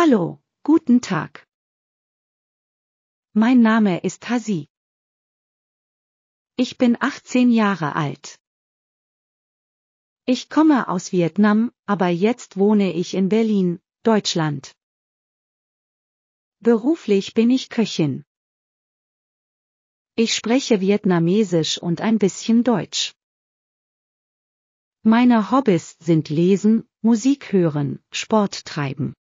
Hallo, guten Tag. Mein Name ist Hasi. Ich bin 18 Jahre alt. Ich komme aus Vietnam, aber jetzt wohne ich in Berlin, Deutschland. Beruflich bin ich Köchin. Ich spreche Vietnamesisch und ein bisschen Deutsch. Meine Hobbys sind Lesen, Musik hören, Sport treiben.